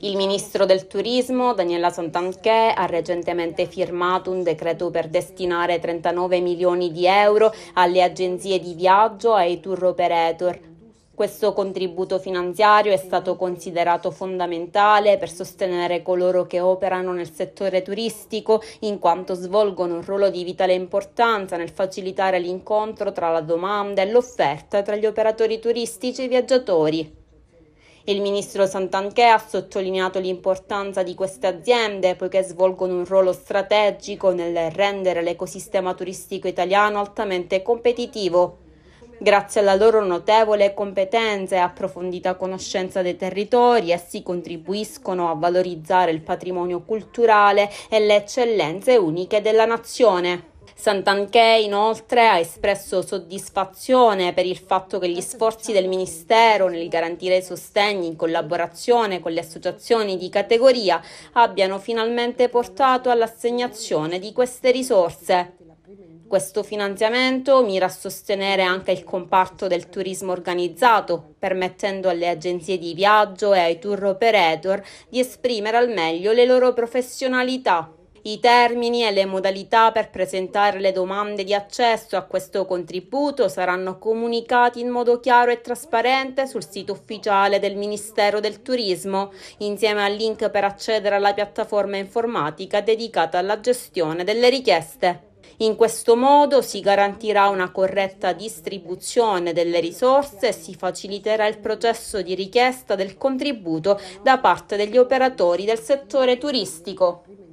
Il ministro del turismo, Daniela Santanché, ha recentemente firmato un decreto per destinare 39 milioni di euro alle agenzie di viaggio e ai tour operator questo contributo finanziario è stato considerato fondamentale per sostenere coloro che operano nel settore turistico in quanto svolgono un ruolo di vitale importanza nel facilitare l'incontro tra la domanda e l'offerta tra gli operatori turistici e i viaggiatori. Il ministro Santanchè ha sottolineato l'importanza di queste aziende poiché svolgono un ruolo strategico nel rendere l'ecosistema turistico italiano altamente competitivo. Grazie alla loro notevole competenza e approfondita conoscenza dei territori, essi contribuiscono a valorizzare il patrimonio culturale e le eccellenze uniche della nazione. Santanchè inoltre ha espresso soddisfazione per il fatto che gli sforzi del Ministero nel garantire i sostegni in collaborazione con le associazioni di categoria abbiano finalmente portato all'assegnazione di queste risorse. Questo finanziamento mira a sostenere anche il comparto del turismo organizzato, permettendo alle agenzie di viaggio e ai tour operator di esprimere al meglio le loro professionalità i termini e le modalità per presentare le domande di accesso a questo contributo saranno comunicati in modo chiaro e trasparente sul sito ufficiale del Ministero del Turismo, insieme al link per accedere alla piattaforma informatica dedicata alla gestione delle richieste. In questo modo si garantirà una corretta distribuzione delle risorse e si faciliterà il processo di richiesta del contributo da parte degli operatori del settore turistico.